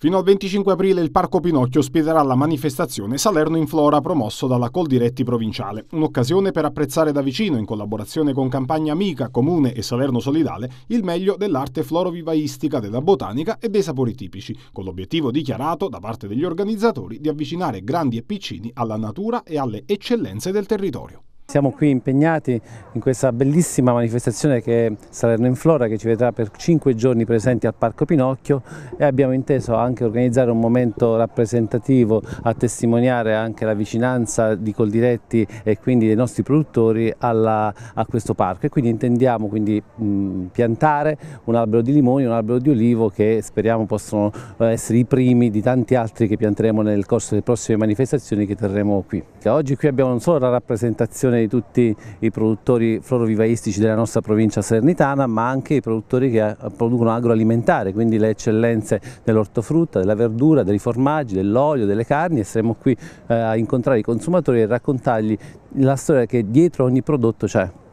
Fino al 25 aprile il Parco Pinocchio ospiterà la manifestazione Salerno in Flora promosso dalla Coldiretti Provinciale, un'occasione per apprezzare da vicino, in collaborazione con Campagna Amica, Comune e Salerno Solidale, il meglio dell'arte florovivaistica, della botanica e dei sapori tipici, con l'obiettivo dichiarato da parte degli organizzatori di avvicinare grandi e piccini alla natura e alle eccellenze del territorio. Siamo qui impegnati in questa bellissima manifestazione che è Salerno in Flora che ci vedrà per cinque giorni presenti al Parco Pinocchio e abbiamo inteso anche organizzare un momento rappresentativo a testimoniare anche la vicinanza di Coldiretti e quindi dei nostri produttori alla, a questo parco e quindi intendiamo quindi, mh, piantare un albero di limoni, un albero di olivo che speriamo possano eh, essere i primi di tanti altri che pianteremo nel corso delle prossime manifestazioni che terremo qui. Oggi qui abbiamo non solo la rappresentazione di tutti i produttori florovivaistici della nostra provincia sernitana, ma anche i produttori che eh, producono agroalimentare, quindi le eccellenze dell'ortofrutta, della verdura, dei formaggi, dell'olio, delle carni e saremo qui eh, a incontrare i consumatori e raccontargli la storia che dietro ogni prodotto c'è.